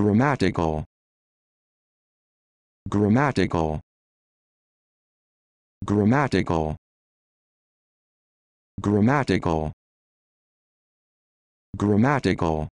grammatical grammatical grammatical grammatical grammatical